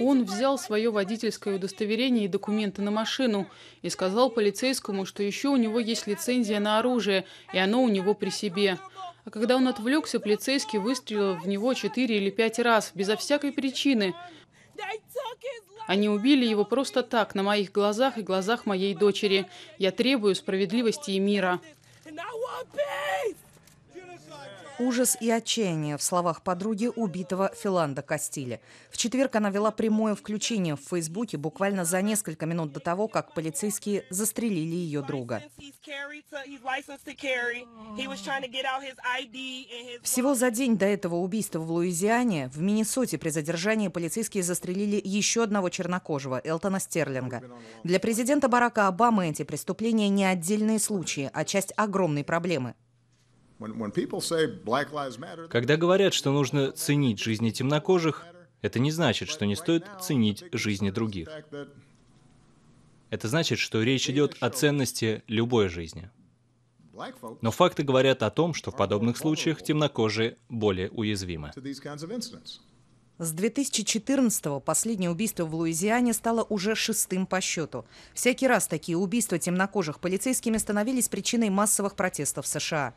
Он взял свое водительское удостоверение и документы на машину и сказал полицейскому, что еще у него есть лицензия на оружие, и оно у него при себе. А когда он отвлекся, полицейский выстрелил в него четыре или пять раз, безо всякой причины. Они убили его просто так, на моих глазах и глазах моей дочери. Я требую справедливости и мира. Ужас и отчаяние в словах подруги убитого Филанда Кастиля. В четверг она вела прямое включение в Фейсбуке буквально за несколько минут до того, как полицейские застрелили ее друга. Всего за день до этого убийства в Луизиане в Миннесоте при задержании полицейские застрелили еще одного чернокожего, Элтона Стерлинга. Для президента Барака Обамы эти преступления не отдельные случаи, а часть огромной проблемы – когда говорят, что нужно ценить жизни темнокожих, это не значит, что не стоит ценить жизни других. Это значит, что речь идет о ценности любой жизни. Но факты говорят о том, что в подобных случаях темнокожие более уязвимы. С 2014-го последнее убийство в Луизиане стало уже шестым по счету. Всякий раз такие убийства темнокожих полицейскими становились причиной массовых протестов в США.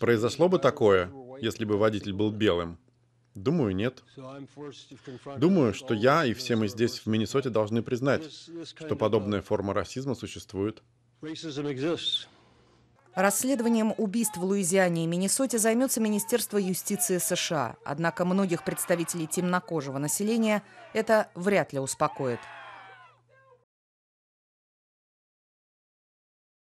Произошло бы такое, если бы водитель был белым? Думаю, нет. Думаю, что я и все мы uh, здесь в Миннесоте должны признать, что подобная uh, форма расизма существует. Расследованием убийств в Луизиане и Миннесоте займется Министерство юстиции США. Однако многих представителей темнокожего населения это вряд ли успокоит.